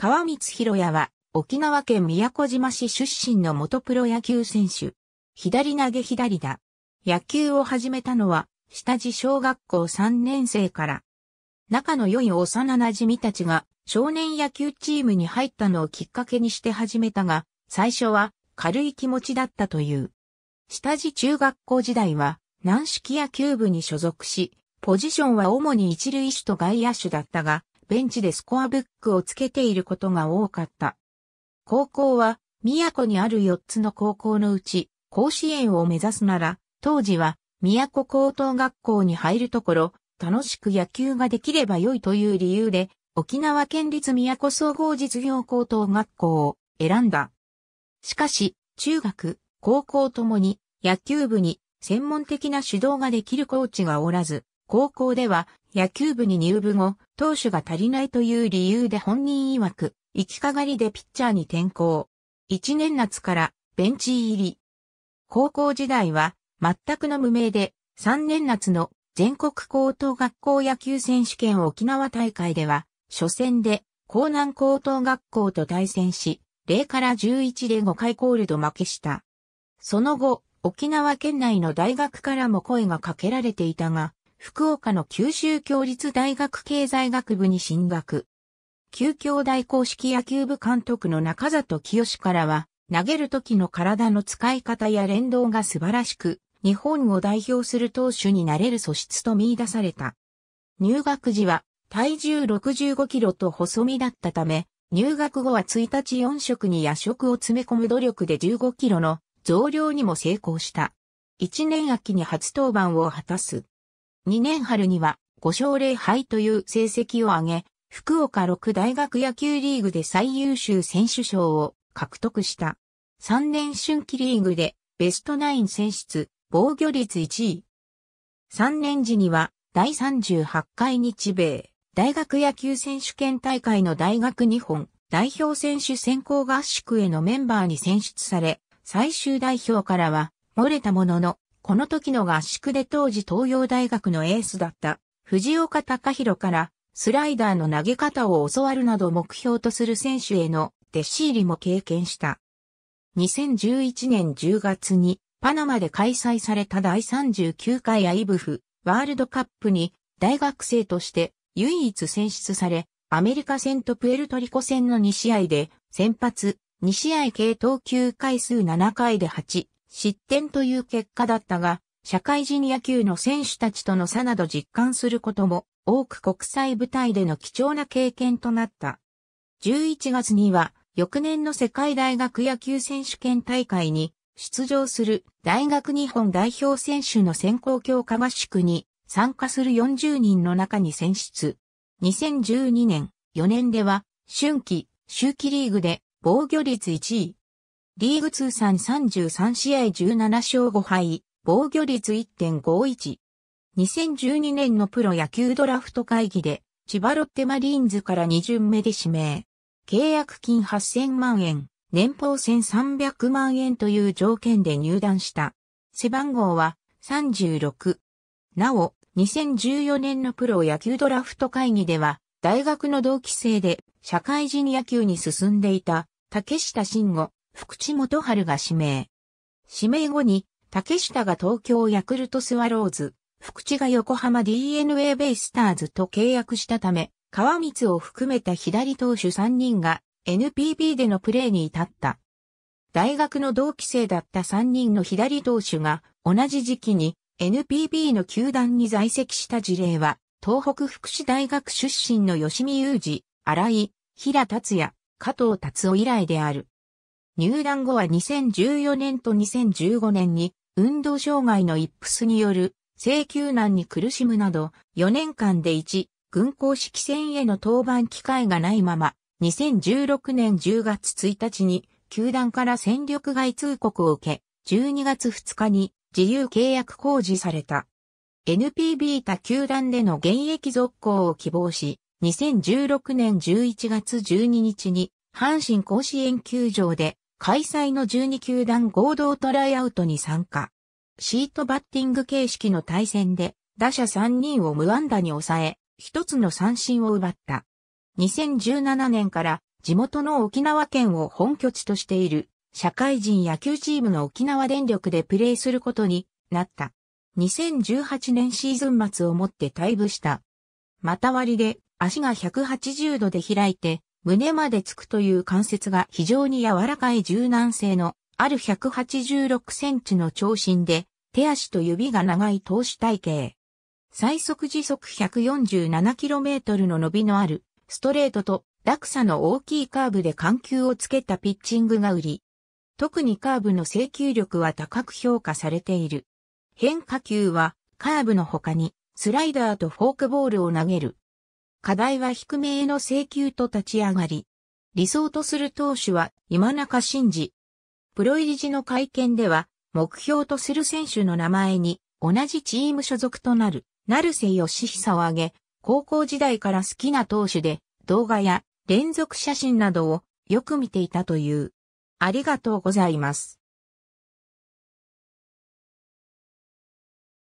川光弘也は、沖縄県宮古島市出身の元プロ野球選手。左投げ左だ。野球を始めたのは、下地小学校3年生から。仲の良い幼馴染たちが少年野球チームに入ったのをきっかけにして始めたが、最初は軽い気持ちだったという。下地中学校時代は軟式野球部に所属し、ポジションは主に一塁手と外野手だったが、ベンチでスコアブックをつけていることが多かった。高校は、都にある4つの高校のうち、甲子園を目指すなら、当時は、都高等学校に入るところ、楽しく野球ができれば良いという理由で、沖縄県立都総合実業高等学校を選んだ。しかし、中学、高校ともに野球部に専門的な指導ができるコーチがおらず、高校では野球部に入部後、投手が足りないという理由で本人曰く、行きかがりでピッチャーに転向。一年夏からベンチ入り。高校時代は全くの無名で、3年夏の全国高等学校野球選手権沖縄大会では、初戦で江南高等学校と対戦し、0から11で5回コールド負けした。その後、沖縄県内の大学からも声がかけられていたが、福岡の九州教立大学経済学部に進学。旧京大公式野球部監督の中里清からは、投げる時の体の使い方や連動が素晴らしく、日本を代表する投手になれる素質と見出された。入学時は体重65キロと細身だったため、入学後は1日4食に夜食を詰め込む努力で15キロの増量にも成功した。1年秋に初登板を果たす。2年春には5勝0敗という成績を挙げ、福岡六大学野球リーグで最優秀選手賞を獲得した。3年春季リーグでベストナイン選出、防御率1位。3年時には第38回日米大学野球選手権大会の大学日本代表選手選考合宿へのメンバーに選出され、最終代表からは漏れたもののこの時の合宿で当時東洋大学のエースだった藤岡隆弘からスライダーの投げ方を教わるなど目標とする選手への弟子入りも経験した。2011年10月にパナマで開催された第39回アイブフワールドカップに大学生として唯一選出され、アメリカ戦とプエルトリコ戦の2試合で先発、2試合系投球回数7回で8、失点という結果だったが、社会人野球の選手たちとの差など実感することも多く国際舞台での貴重な経験となった。11月には翌年の世界大学野球選手権大会に出場する大学日本代表選手の選考強化合宿に参加する40人の中に選出。2012年、4年では春季、秋季リーグで防御率1位、リーグ通算33試合17勝5敗、防御率1.51。2012年のプロ野球ドラフト会議で、千葉ロッテマリーンズから2巡目で指名。契約金8000万円、年俸1300万円という条件で入団した。背番号は36。なお、2014年のプロ野球ドラフト会議では、大学の同期生で社会人野球に進んでいた竹下慎吾、福地元春が指名。指名後に、竹下が東京ヤクルトスワローズ、福地が横浜 DNA ベイスターズと契約したため、川光を含めた左投手3人が NPB でのプレーに至った。大学の同期生だった3人の左投手が同じ時期に NPB の球団に在籍した事例は、東北福祉大学出身の吉見雄二、荒井、平達也、加藤達夫以来である。入団後は2014年と2015年に運動障害のイップスによる請求難に苦しむなど4年間で1軍公式戦への登板機会がないまま2016年10月1日に球団から戦力外通告を受け12月2日に自由契約公示された。NPB 他球団での現役続行を希望し、2016年11月12日に阪神甲子園球場で開催の12球団合同トライアウトに参加。シートバッティング形式の対戦で、打者3人を無安打に抑え、一つの三振を奪った。2017年から地元の沖縄県を本拠地としている社会人野球チームの沖縄電力でプレーすることになった。2018年シーズン末をもって退部した。また割りで足が180度で開いて胸までつくという関節が非常に柔らかい柔軟性のある186センチの長身で、手足と指が長い投手体型。最速時速 147km の伸びのあるストレートと落差の大きいカーブで緩急をつけたピッチングが売り。特にカーブの制球力は高く評価されている。変化球はカーブの他にスライダーとフォークボールを投げる課題は低めへの請求と立ち上がり、理想とする投手は今中慎治。プロ入り時の会見では、目標とする選手の名前に同じチーム所属となる、成瀬義久を挙げ、高校時代から好きな投手で、動画や連続写真などをよく見ていたという。ありがとうございます。